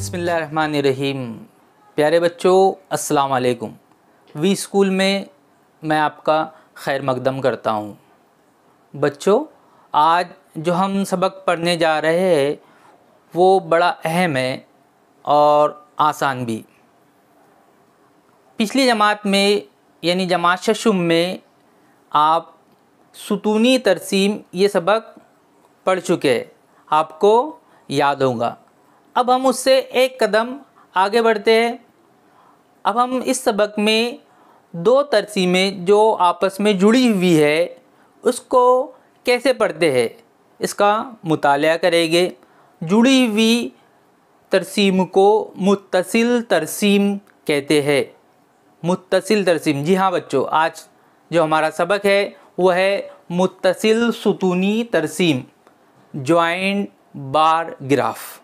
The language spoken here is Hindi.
बिसमीम प्यारे बच्चों अस्सलाम वालेकुम वी स्कूल में मैं आपका खैर मकदम करता हूँ बच्चों आज जो हम सबक पढ़ने जा रहे हैं वो बड़ा अहम है और आसान भी पिछली जमात में यानी जमात शशुम में आप सुतूनी तरसीम ये सबक पढ़ चुके आपको याद होगा अब हम उससे एक कदम आगे बढ़ते हैं अब हम इस सबक में दो तरसीमें जो आपस में जुड़ी हुई है उसको कैसे पढ़ते हैं इसका मुताल करेंगे जुड़ी हुई तरसीम को मुतसिल तरसीम कहते हैं मुतसिल तरसीम जी हाँ बच्चों आज जो हमारा सबक है वह है मुतसिल सुतूनी तरसीम जॉइंट बार ग्राफ